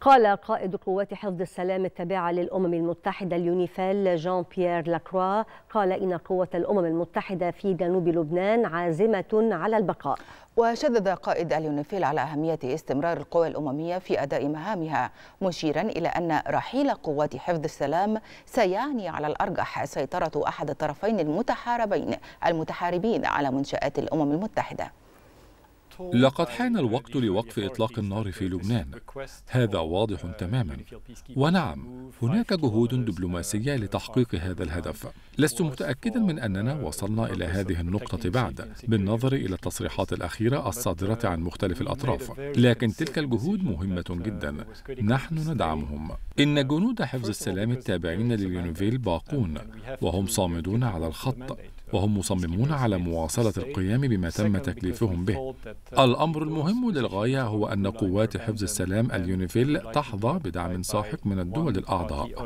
قال قائد قوات حفظ السلام التابعة للأمم المتحدة اليونيفال جان بيير لاكروا قال إن قوة الأمم المتحدة في جنوب لبنان عازمة على البقاء وشدد قائد اليونيفيل على أهمية استمرار القوى الأممية في أداء مهامها مشيرا إلى أن رحيل قوات حفظ السلام سيعني على الأرجح سيطرة أحد الطرفين المتحاربين المتحاربين على منشآت الأمم المتحدة لقد حان الوقت لوقف إطلاق النار في لبنان هذا واضح تماما ونعم هناك جهود دبلوماسية لتحقيق هذا الهدف لست متأكدا من أننا وصلنا إلى هذه النقطة بعد بالنظر إلى التصريحات الأخيرة الصادرة عن مختلف الأطراف لكن تلك الجهود مهمة جدا نحن ندعمهم إن جنود حفظ السلام التابعين لليونيفيل باقون وهم صامدون على الخط وهم مصممون على مواصلة القيام بما تم تكليفهم به الأمر المهم للغاية هو أن قوات حفظ السلام اليونيفيل تحظى بدعم ساحق من الدول الأعضاء